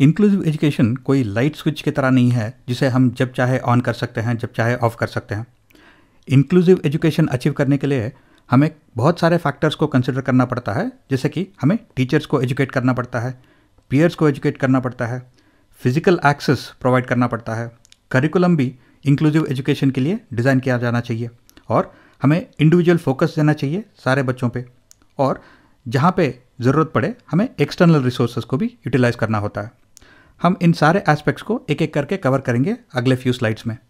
inclusive education कोई light switch की तरह नहीं है जिसे हम जब चाहे ऑन कर सकते हैं जब चाहे ऑफ कर सकते हैं इंक्लूसिव एजुकेशन अचीव करने के लिए हमें बहुत सारे फैक्टर्स को कंसिडर करना पड़ता है जैसे कि हमें टीचर्स को एजुकेट करना पड़ता है पीयर्स को एजुकेट करना पड़ता है फिजिकल एक्सेस प्रोवाइड करना पड़ता है करिकुलम भी इंक्लूसिव एजुकेशन के लिए डिज़ाइन किया जाना चाहिए और हमें इंडिविजुअल फोकस देना चाहिए सारे बच्चों पे और जहाँ पे ज़रूरत पड़े हमें एक्सटर्नल रिसोर्सेज को भी यूटिलाइज़ करना होता है हम इन सारे एस्पेक्ट्स को एक एक करके कवर करेंगे अगले फ्यू स्लाइड्स में